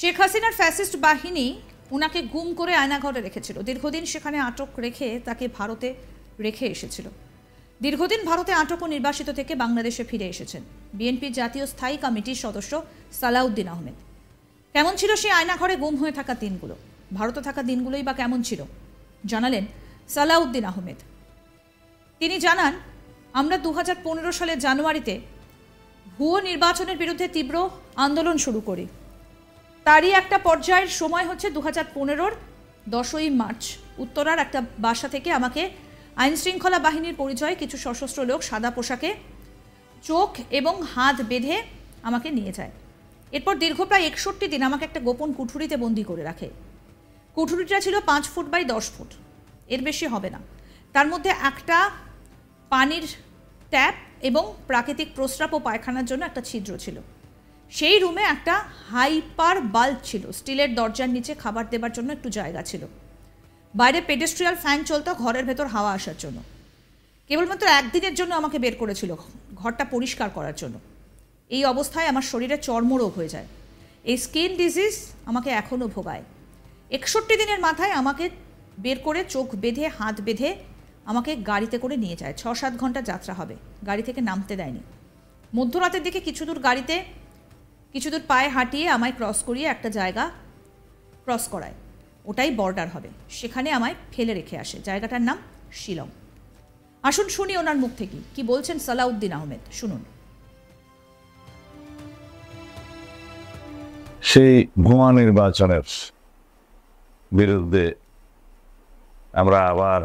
শেখ হাসিনার ফ্যাসিস্ট বাহিনী উনাকে গুম করে আয়নাঘরে রেখেছিল দীর্ঘদিন সেখানে আটক রেখে তাকে ভারতে রেখে এসেছিল দীর্ঘদিন ভারতে আটক ও নির্বাসিত থেকে বাংলাদেশে ফিরে এসেছেন বিএনপির জাতীয় স্থায়ী কমিটির সদস্য সালাউদ্দিন আহমেদ কেমন ছিল সেই আয়নাঘরে গুম হয়ে থাকা দিনগুলো ভারতে থাকা দিনগুলোই বা কেমন ছিল জানালেন সালাউদ্দিন আহমেদ তিনি জানান আমরা দু সালের জানুয়ারিতে ভুয়ো নির্বাচনের বিরুদ্ধে তীব্র আন্দোলন শুরু করি তারই একটা পর্যায়ের সময় হচ্ছে দু হাজার পনেরোর দশই মার্চ উত্তরার একটা বাসা থেকে আমাকে আইন শৃঙ্খলা বাহিনীর পরিচয় কিছু সশস্ত্র লোক সাদা পোশাকে চোখ এবং হাত বেঁধে আমাকে নিয়ে যায় এরপর দীর্ঘ প্রায় একষট্টি দিন আমাকে একটা গোপন কুঠুরিতে বন্দি করে রাখে কুঠুরিটা ছিল পাঁচ ফুট বাই দশ ফুট এর বেশি হবে না তার মধ্যে একটা পানির ট্যাপ এবং প্রাকৃতিক প্রস্রাব ও পায়খানার জন্য একটা ছিদ্র ছিল সেই রুমে একটা হাইপার বাল্ব ছিল স্টিলের দরজার নিচে খাবার দেবার জন্য একটু জায়গা ছিল বাইরে পেডেস্ট্রিয়াল ফ্যান চলতো ঘরের ভেতর হাওয়া আসার জন্য কেবলমাত্র একদিনের জন্য আমাকে বের করেছিল ঘরটা পরিষ্কার করার জন্য এই অবস্থায় আমার শরীরে চর্মরোগ হয়ে যায় এই স্কিন ডিজিজ আমাকে এখনও ভোগায় একষট্টি দিনের মাথায় আমাকে বের করে চোখ বেঁধে হাত বেঁধে আমাকে গাড়িতে করে নিয়ে যায় ছ সাত ঘন্টা যাত্রা হবে গাড়ি থেকে নামতে দেয়নি মধ্যরাতের দিকে কিছু দূর গাড়িতে কিছুদূর পায়ে হাঁটিয়ে আমায় ক্রস করিয়ে একটা জায়গা ক্রস করায় ওটাই বর্ডার হবে সেখানে আমায় ফেলে রেখে আসে জায়গাটার নাম শিলং আসুন শুনি ওনার মুখ থেকে কি বলছেন সালাউদ্দিন আহমেদ শুনুন সেই ভুয়া নির্বাচনের বিরুদ্ধে আমরা আবার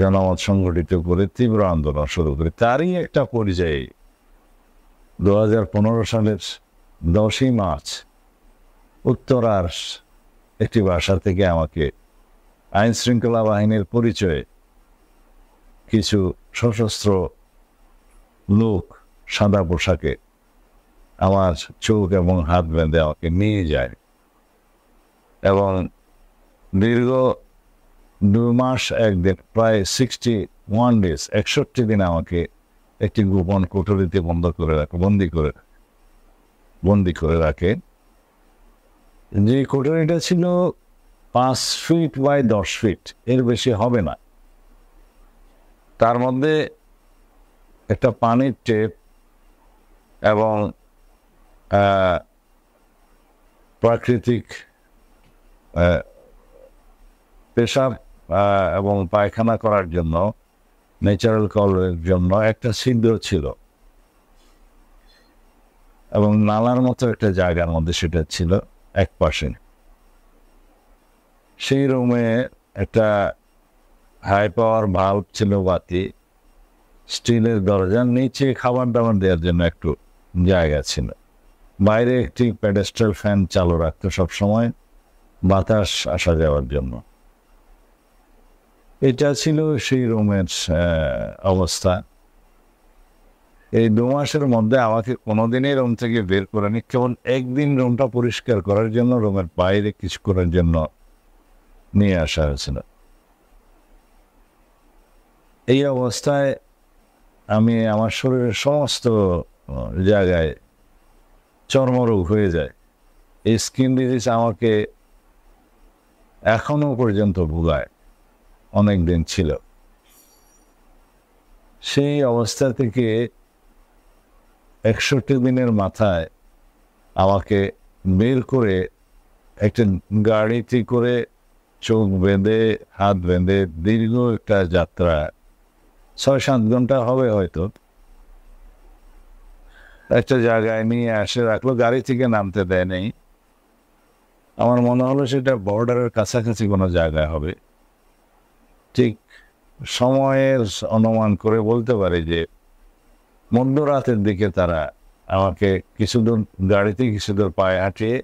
জনমত সংগঠিত করে তীব্র আন্দোলন শুরু করি তারই একটা পরিযায়ী দু সালের দশই মার্চ উত্তরার একটি বাসা থেকে আমাকে আইন শৃঙ্খলা বাহিনীর পরিচয়ে কিছু সশস্ত্র লোক সাদা পোশাকে আমার চোখ এবং হাত বেঁধে আমাকে নিয়ে যায় এবং দীর্ঘ দু মাস একদিন প্রায় সিক্সটি ওয়ান ডেজ একষট্টি দিন আমাকে একটি গোপন কোটরিতে বন্ধ করে রাখে বন্দি করে রাখে বন্দি করে রাখে যে কোটরিটা ছিল পাঁচ ফিট বাই দশ ফিট এর বেশি হবে না তার মধ্যে একটা পানির টেপ এবং প্রাকৃতিক পেশাব এবং পায়খানা করার জন্য ন্যাচারাল কলের জন্য একটা সিদ্ধ ছিল এবং নালার মতো একটা জায়গার মধ্যে সেটা ছিল এক পাশে সেই রুমে একটা হাই পাওয়ার ভাল্ব ছিল বাতি স্টিলের দরজার নিচে খাবার দাবার দেওয়ার জন্য একটু জায়গা ছিল বাইরে একটি প্যাডেস্ট্রাল ফ্যান চালু রাখতো সবসময় বাতাস আসা যাওয়ার জন্য এটা ছিল সেই রুমের অবস্থা এই দু মাসের মধ্যে আমাকে কোনোদিনই রুম থেকে বের করেনি কেবল একদিন রুমটা পরিষ্কার করার জন্য রুমের বাইরে কিছু করার জন্য নিয়ে আসা হয়েছিল এই অবস্থায় আমি আমার শরীরের সমস্ত জায়গায় চর্মরোগ হয়ে যায় এই স্কিন ডিজিজ আমাকে এখনো পর্যন্ত ভুগায় অনেক দিন ছিল সেই অবস্থা থেকে একষট্টি দিনের মাথায় আমাকে বের করে একটা গাড়িটি করে চোখ বেঁধে হাত বেঁধে দীর্ঘ একটা যাত্রা ছয় সাত ঘন্টা হবে হয়তো একটা জায়গায় নিয়ে আসে রাখলো গাড়ি থেকে নামতে দেয় নেই আমার মনে হলো সেটা বর্ডারের কাছাকাছি কোনো জায়গায় হবে ঠিক সময়ের অনুমান করে বলতে পারে যে মধ্যরাতের দিকে তারা আমাকে কিছুদূর গাড়িতে কিছুদূর পায়ে হাঁটিয়ে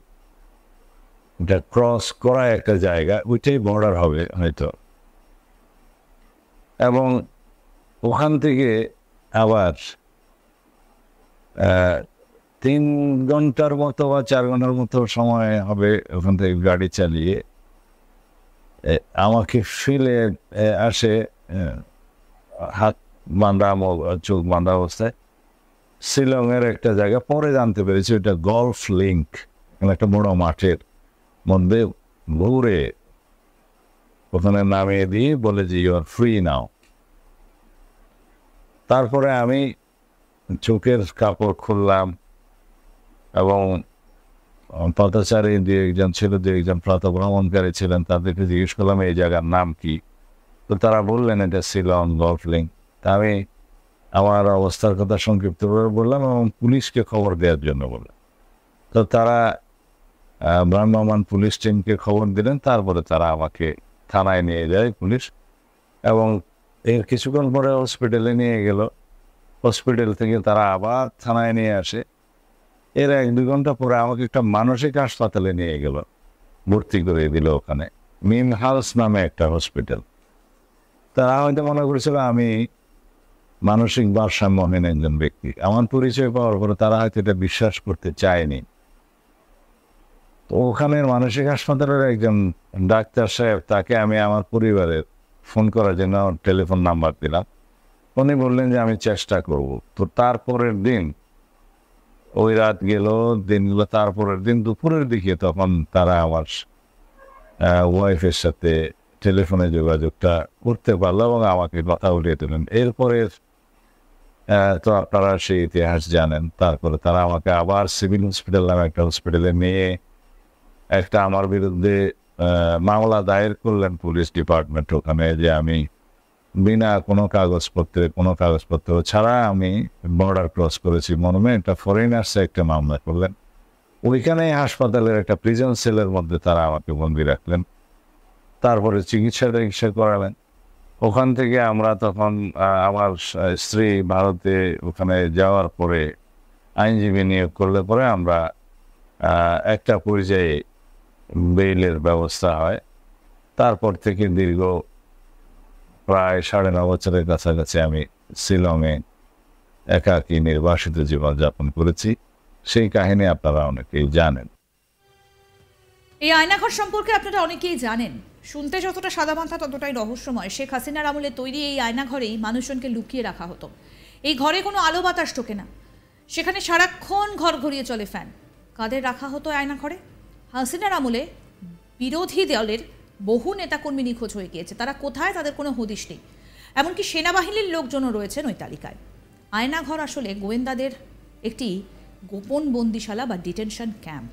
এটা ক্রস করা একটা জায়গা ওইটাই বর্ডার হবে হয়তো এবং ওখান থেকে আবার তিন ঘন্টার মতো বা চার ঘন্টার মতো সময় হবে ওখান থেকে গাড়ি চালিয়ে আমাকে ফিলে আসে হাত বান্দা চোখ বাঁধা অবস্থায় শিলংয়ের একটা জায়গা পরে জানতে পেরেছি ওইটা গলফ লিঙ্ক মানে একটা বড় মাঠের মধ্যে ঘুরে ওখানে নামিয়ে দিয়ে বলে যে ইউ আর ফ্রি নাও তারপরে আমি চোখের কাপড় খুললাম এবং পথচারী দু একজন ছিল দু একজন ভ্রমণকারী ছিলেন তাদেরকে জিজ্ঞেস করলাম এই জায়গার নাম কি তো তারা বললেন এটা শিলং গলফ লিঙ্ক তা আমি আমার অবস্থার কথা সংক্ষিপ্তভাবে বললাম এবং পুলিশকে খবর দেওয়ার জন্য বললাম তো তারা ভ্রাম্যমান পুলিশ টিমকে খবর দিলেন তারপরে তারা আমাকে থানায় নিয়ে যায় পুলিশ এবং এর কিছুক্ষণ পরে হসপিটালে নিয়ে গেল হসপিটাল থেকে তারা আবার থানায় নিয়ে আসে এর এক দু ঘন্টা পরে আমাকে একটা মানসিক হাসপাতালে নিয়ে গেল ভর্তি করে দিল ওখানে মিম হাউস নামে একটা হসপিটাল তারা হয়তো মনে করেছিল আমি মানসিক ভারসাম্যহীন একজন ব্যক্তি আমার পরিচয় পাওয়ার পরে তারা হয়তো এটা বিশ্বাস করতে চায়নি তো ওখানের মানসিক হাসপাতালের একজন ডাক্তার সাহেব তাকে আমি আমার পরিবারের ফোন করার জন্য আমার টেলিফোন নাম্বার দিলাম উনি বললেন যে আমি চেষ্টা করব তো তারপরের দিন ওই রাত গেল দিনগুলো তারপরের দিন দুপুরের দিকে তখন তারা আমার ওয়াইফের সাথে টেলিফোনে যোগাযোগটা করতে পারলো এবং আমাকে কথা উঠিয়ে দিলেন এরপরে তো আপনারা সেই ইতিহাস জানেন তারপরে তারা আমাকে আবার সিভিল হসপিটাল নামে একটা হসপিটালে নিয়ে একটা আমার বিরুদ্ধে মামলা দায়ের করলেন পুলিশ ডিপার্টমেন্ট ওখানে যে আমি বিনা কোনো কাগজপত্রে কোনো কাগজপত্র ছাড়া আমি বর্ডার ক্রস করেছি মর্মে একটা ফরেনার্সে একটা মামলা করলেন ওইখানে হাসপাতালের একটা প্রিজন সেলের মধ্যে তারা আমাকে বন্দি রাখলেন তারপরে চিকিৎসা টিকিৎসা করালেন ওখান থেকে আমরা তখন আমার স্ত্রী ভারতে ওখানে যাওয়ার পরে আইনজীবী নিয়োগ করলে পরে আমরা একটা পর্যায়ে বেইলের ব্যবস্থা হয় তারপর থেকে দীর্ঘ প্রায় সাড়ে ন বছরের কাছাকাছি আমি শিলংয়ে একাকী নির্বাসিত জীবনযাপন করেছি সেই কাহিনী আপনারা অনেকেই জানেন এই আয়নাঘর সম্পর্কে আপনারা অনেকেই জানেন শুনতে যতটা সাদা মাথা ততটাই রহস্যময় শেখ হাসিনার আমলে তৈরি এই আয়নাঘরেই মানুষজনকে লুকিয়ে রাখা হতো এই ঘরে কোনো আলো বাতাস ঢোকে না সেখানে সারাক্ষণ ঘর ঘুরিয়ে চলে ফ্যান কাদের রাখা হতো আয়নাঘরে হাসিনার আমলে বিরোধী দলের বহু নেতাকর্মী নিখোঁজ হয়ে গিয়েছে তারা কোথায় তাদের কোনো হদিশ নেই এমনকি সেনাবাহিনীর লোকজনও রয়েছেন ওই তালিকায় আয়নাঘর আসলে গোয়েন্দাদের একটি গোপন বন্দিশালা বা ডিটেনশন ক্যাম্প